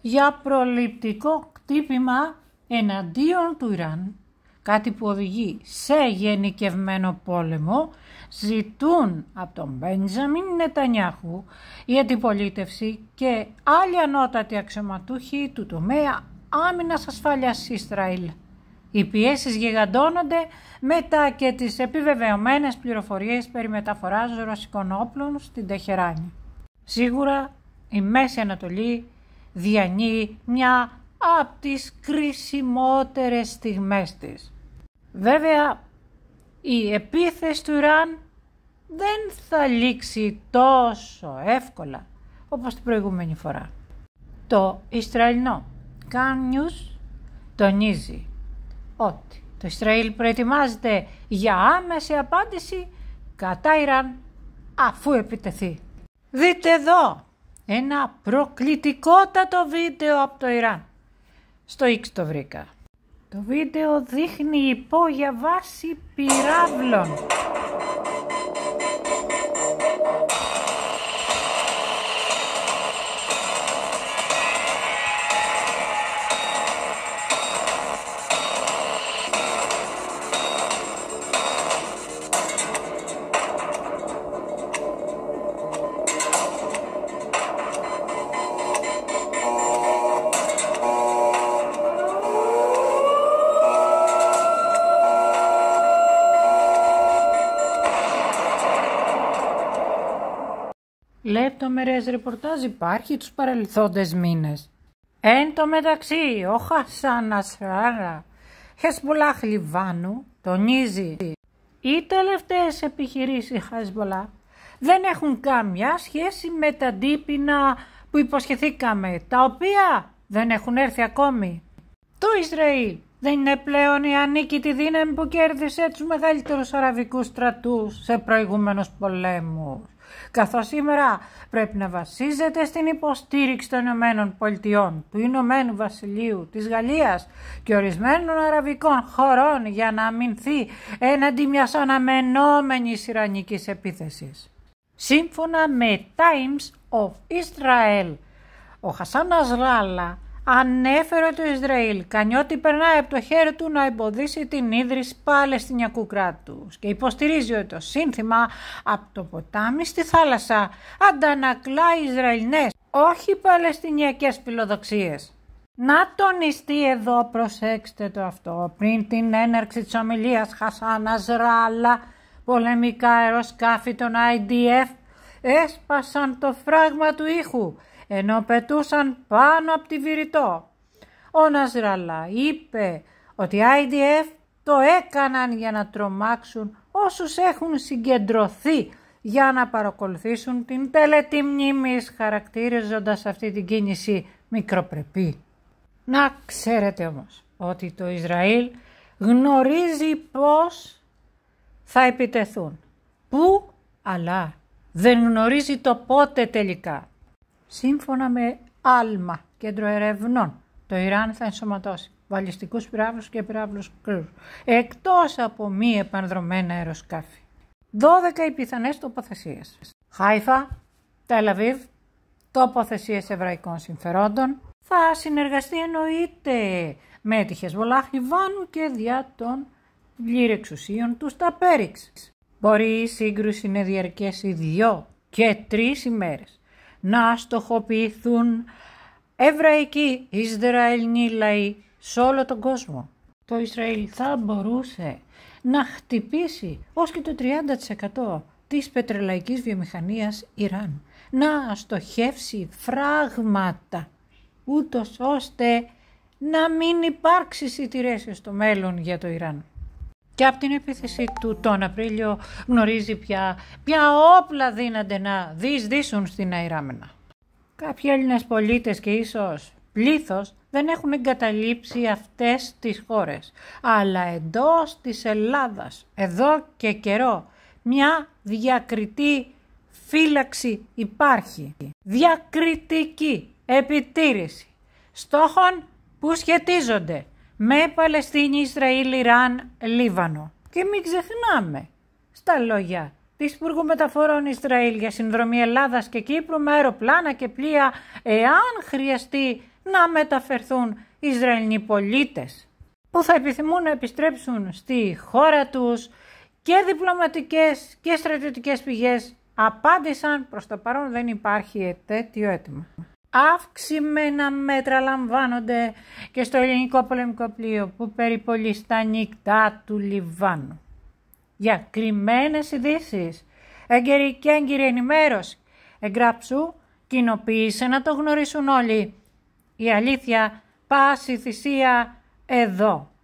για προληπτικό κτύπημα εναντίον του Ιράν, κάτι που οδηγεί σε γενικευμένο πόλεμο, ζητούν από τον Μπέντζαμιν Νετανιάχου η αντιπολίτευση και άλλοι ανώτατοι αξιωματούχοι του τομέα άμυνας ασφάλειας Ισραήλ. Οι πιέσεις γιγαντώνονται μετά και τις επιβεβαιωμένες πληροφορίες περί μεταφοράς ρωσικών όπλων στην Τεχεράνη. Σίγουρα η Μέση Ανατολή διανύει μια από τις κρισιμότερες στιγμές της. Βέβαια, η επίθεση του Ιράν δεν θα λήξει τόσο εύκολα όπως την προηγούμενη φορά. Το Ισραηλινό Καν τονίζει ότι το Ισραήλ προετοιμάζεται για άμεση απάντηση κατά Ιράν αφού επιτεθεί. Δείτε εδώ ένα προκλητικότατο βίντεο από το Ιράν. Στο X το βρήκα. Το βίντεο δείχνει υπόγεια βάση πυράβλων Λεπτομερές ρεπορτάζ υπάρχει τους παρελθόντες μήνες. Εν το μεταξύ, ο Χασάν Ασράρα, Χεσμολάχ Λιβάνου, τονίζει οι τελευταίες επιχειρήσεις Χασμουλά, δεν έχουν καμιά σχέση με τα ντύπινα που υποσχεθήκαμε, τα οποία δεν έχουν έρθει ακόμη. Το Ισραήλ δεν είναι πλέον η ανίκητη δύναμη που κέρδισε τους μεγαλύτερους αραβικούς στρατούς σε προηγούμενους πολέμους καθώς σήμερα πρέπει να βασίζεται στην υποστήριξη των Ηνωμένων Πολιτειών, του Ηνωμένου Βασιλείου, της Γαλλίας και ορισμένων αραβικών χωρών για να αμυνθεί έναντι μιας αναμενόμενης Ιρανικής επίθεσης. Σύμφωνα με Times of Israel, ο Χασάν Αζλάλα, ανέφερε το Ισραήλ, ό,τι περνάει από το χέρι του να εμποδίσει την ίδρυση Παλαιστινιακού κράτους. και υποστηρίζει ότι το σύνθημα από το ποτάμι στη θάλασσα αντανακλά Ισραηλινές, όχι Παλαιστινιακές φιλοδοξίες. Να τονιστεί εδώ, προσέξτε το αυτό, πριν την έναρξη της ομιλίας Χασάνα Ράλα, πολεμικά αεροσκάφη των IDF, έσπασαν το φράγμα του ήχου ενώ πετούσαν πάνω από τη Βηρητό. Ο Ναζραλά είπε ότι οι IDF το έκαναν για να τρομάξουν όσους έχουν συγκεντρωθεί για να παρακολουθήσουν την τελετή μνήμης χαρακτήριζοντας αυτή την κίνηση μικροπρεπή. Να ξέρετε όμως ότι το Ισραήλ γνωρίζει πώς θα επιτεθούν. Πού, αλλά δεν γνωρίζει το πότε τελικά. Σύμφωνα με άλμα, κέντρο ερευνών, το Ιράν θα ενσωματώσει βαλιστικούς πυράβλους και πυράβλους κλουρ, εκτός από μη επανδρομένα αεροσκάφη. 12 οι πιθανές τοποθεσίες. Χάιφα, Τελαβίβ, τοποθεσίες εβραϊκών συμφερόντων, θα συνεργαστεί εννοείται με τη Χεσβολάχ και διά των εξουσίων του στα Μπορεί η σύγκρουση να διαρκέσει δύο και τρεις ημέρες να στοχοποιηθούν εβραϊκοί Ισραηλοί λαοί σε όλο τον κόσμο. Το Ισραήλ θα μπορούσε να χτυπήσει ως και το 30% της πετρελαϊκής βιομηχανίας Ιράν. Να στοχεύσει φράγματα ούτως ώστε να μην υπάρξει συντηρέσεις στο μέλλον για το Ιράν και από την επίθεση του τον Απρίλιο γνωρίζει πια ποια όπλα δίνανται να διεισδύσουν στην αεράμενα. Κάποιοι Έλληνες πολίτες και ίσως πλήθος δεν έχουν εγκαταλείψει αυτές τις χώρες, αλλά εντός της Ελλάδας, εδώ και καιρό, μια διακριτή φύλαξη υπάρχει. Διακριτική επιτήρηση στόχων που σχετίζονται με Παλαιστίνη, Ισραήλ, Ιράν, Λίβανο. Και μην ξεχνάμε στα λόγια της Υπουργού Μεταφορών Ισραήλ για συνδρομή Ελλάδας και Κύπρου με αεροπλάνα και πλοία εάν χρειαστεί να μεταφερθούν Ισραηλοί πολίτες που θα επιθυμούν να επιστρέψουν στη χώρα τους και διπλωματικές και στρατιωτικές πηγές απάντησαν προς το παρόν δεν υπάρχει τέτοιο αίτημα. Αυξημένα μέτρα λαμβάνονται και στο ελληνικό πολεμικό πλοίο που περιπολεί στα νυχτά του Λιβάνου. Για κρυμμένες ειδήσεις, έγκαιρη και έγκυρη ενημέρωση, εγγράψου, κοινοποίησε να το γνωρίσουν όλοι. Η αλήθεια πάση θυσία εδώ.